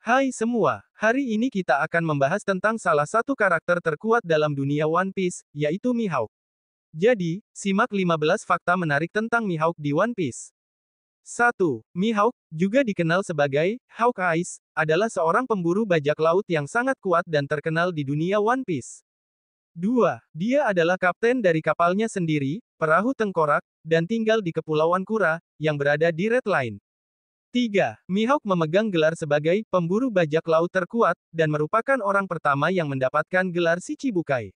Hai semua, hari ini kita akan membahas tentang salah satu karakter terkuat dalam dunia One Piece, yaitu Mihawk. Jadi, simak 15 fakta menarik tentang Mihawk di One Piece. 1. Mihawk, juga dikenal sebagai Hawk Eyes, adalah seorang pemburu bajak laut yang sangat kuat dan terkenal di dunia One Piece. 2. Dia adalah kapten dari kapalnya sendiri, perahu tengkorak, dan tinggal di Kepulauan Kura, yang berada di Red Line. 3. Mihawk memegang gelar sebagai pemburu bajak laut terkuat, dan merupakan orang pertama yang mendapatkan gelar Sichibukai.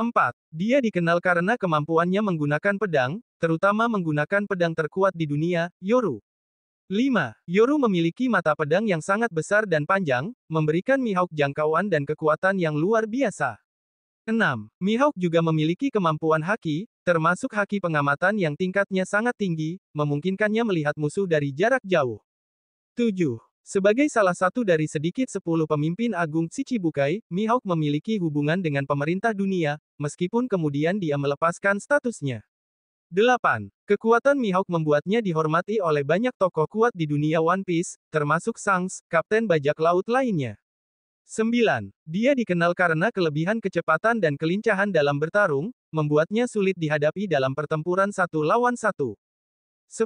4. Dia dikenal karena kemampuannya menggunakan pedang, terutama menggunakan pedang terkuat di dunia, Yoru. 5. Yoru memiliki mata pedang yang sangat besar dan panjang, memberikan Mihawk jangkauan dan kekuatan yang luar biasa. 6. Mihawk juga memiliki kemampuan haki, termasuk haki pengamatan yang tingkatnya sangat tinggi, memungkinkannya melihat musuh dari jarak jauh. 7. Sebagai salah satu dari sedikit 10 pemimpin agung Shichibukai, Mihawk memiliki hubungan dengan pemerintah dunia, meskipun kemudian dia melepaskan statusnya. 8. Kekuatan Mihawk membuatnya dihormati oleh banyak tokoh kuat di dunia One Piece, termasuk Shanks, kapten bajak laut lainnya. 9. Dia dikenal karena kelebihan kecepatan dan kelincahan dalam bertarung, membuatnya sulit dihadapi dalam pertempuran satu lawan satu. 10.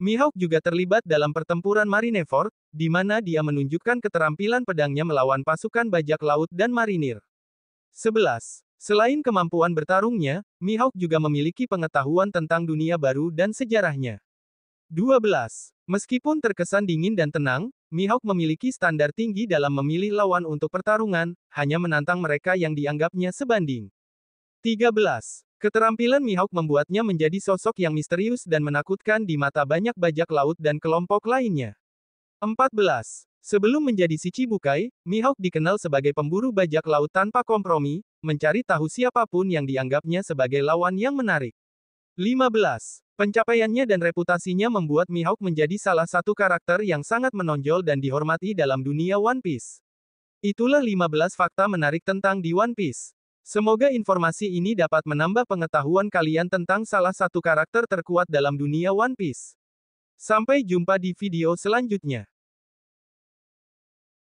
Mihawk juga terlibat dalam pertempuran Marineford, di mana dia menunjukkan keterampilan pedangnya melawan pasukan bajak laut dan marinir. 11. Selain kemampuan bertarungnya, Mihawk juga memiliki pengetahuan tentang dunia baru dan sejarahnya. 12. Meskipun terkesan dingin dan tenang, Mihawk memiliki standar tinggi dalam memilih lawan untuk pertarungan, hanya menantang mereka yang dianggapnya sebanding. 13. Keterampilan Mihawk membuatnya menjadi sosok yang misterius dan menakutkan di mata banyak bajak laut dan kelompok lainnya. 14. Sebelum menjadi si Cibukai, Mihawk dikenal sebagai pemburu bajak laut tanpa kompromi, mencari tahu siapapun yang dianggapnya sebagai lawan yang menarik. 15. Pencapaiannya dan reputasinya membuat Mihawk menjadi salah satu karakter yang sangat menonjol dan dihormati dalam dunia One Piece. Itulah 15 fakta menarik tentang di One Piece. Semoga informasi ini dapat menambah pengetahuan kalian tentang salah satu karakter terkuat dalam dunia One Piece. Sampai jumpa di video selanjutnya.